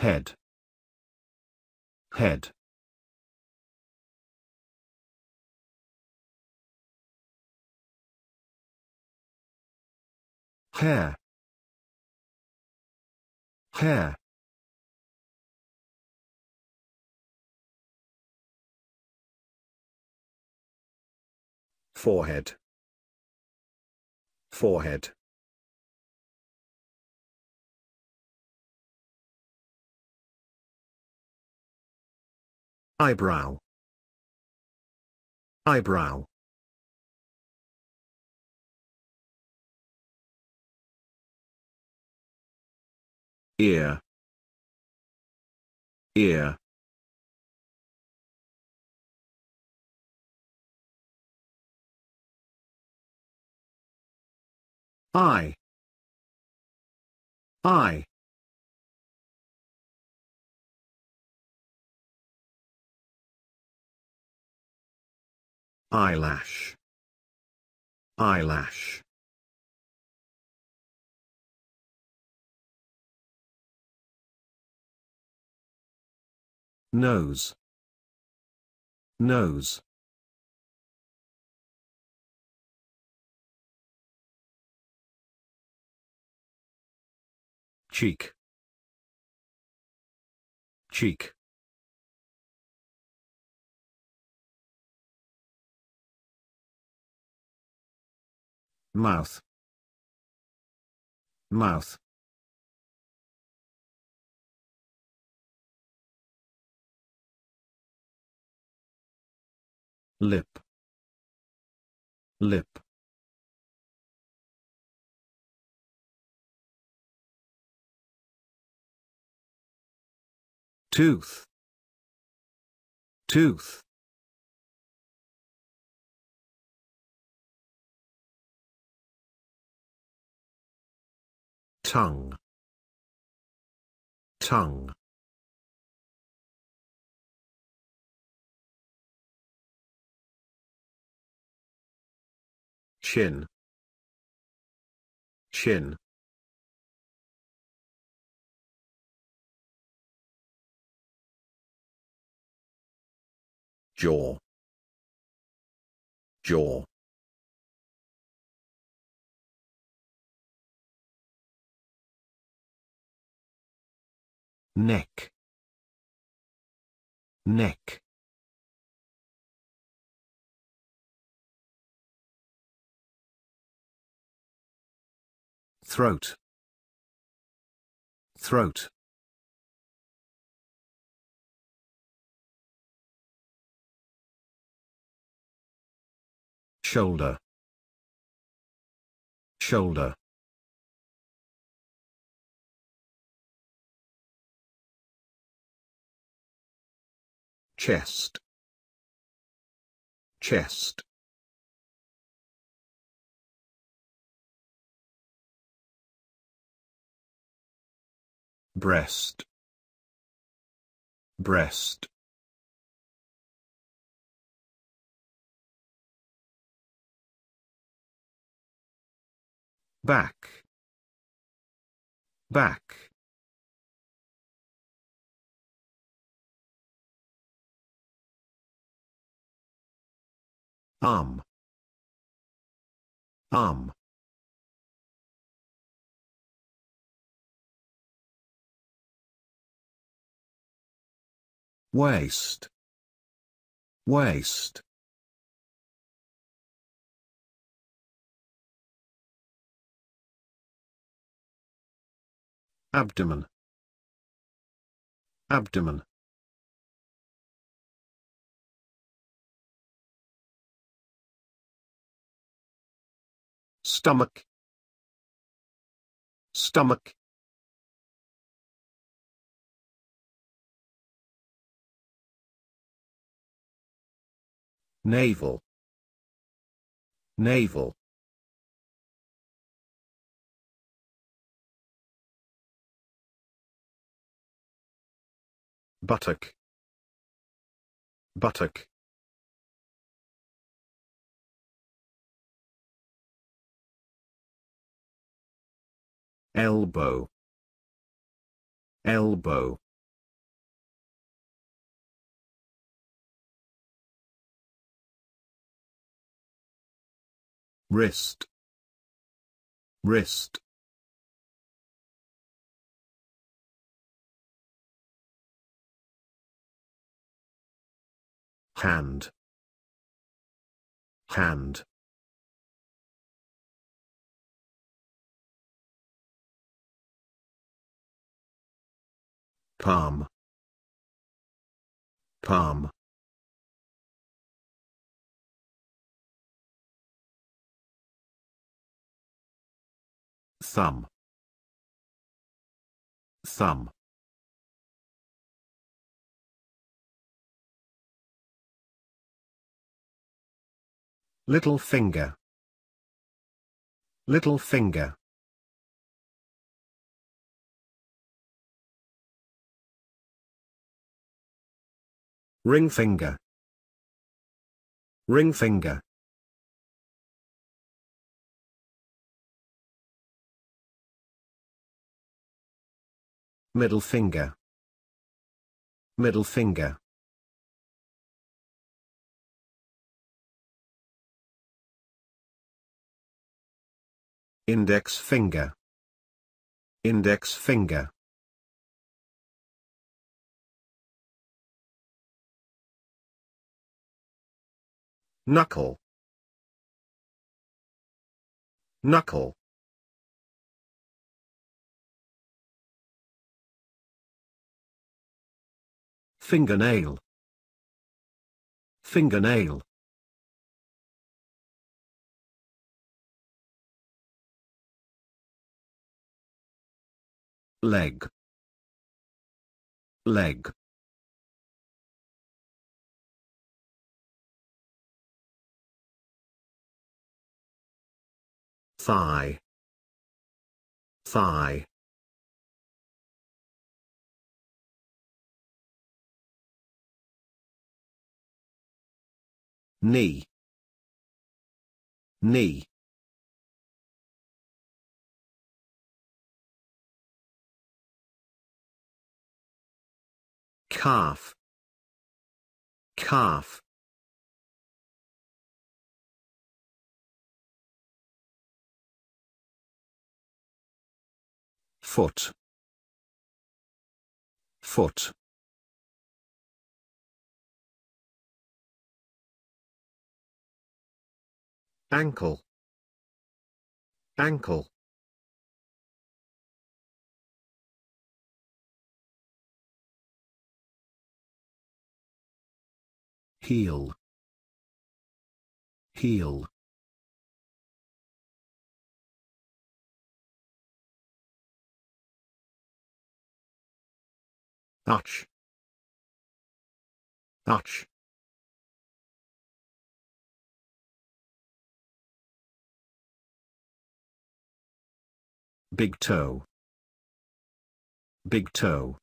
head head hair hair forehead forehead Eyebrow. Eyebrow. Ear. Ear. I. I. eyelash eyelash nose nose cheek cheek mouth mouth lip lip tooth tooth tongue tongue chin chin jaw jaw neck neck throat throat shoulder shoulder chest chest breast breast back back um um waste waste abdomen abdomen stomach stomach navel navel buttock buttock elbow elbow wrist wrist hand hand palm palm thumb thumb little finger little finger Ring finger. Ring finger. Middle finger. Middle finger. Index finger. Index finger. knuckle knuckle fingernail fingernail leg leg thigh thigh knee knee calf calf foot foot ankle ankle heel heel Ouch! Ouch! Big toe. Big toe.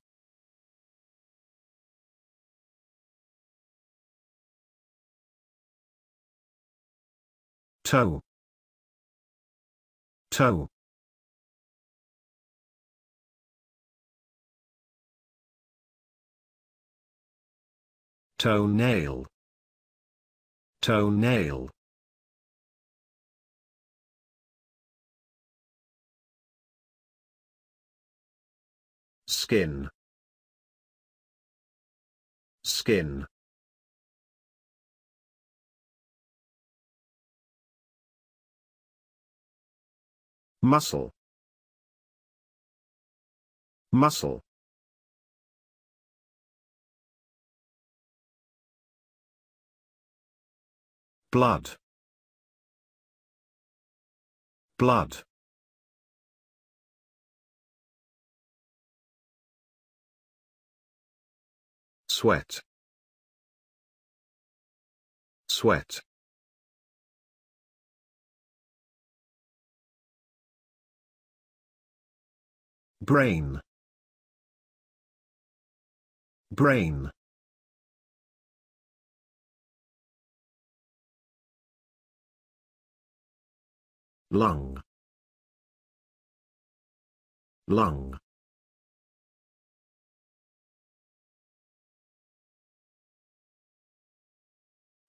Toe. Toe. toenail toenail skin skin muscle muscle blood blood sweat sweat brain brain lung lung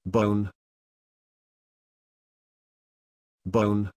bone bone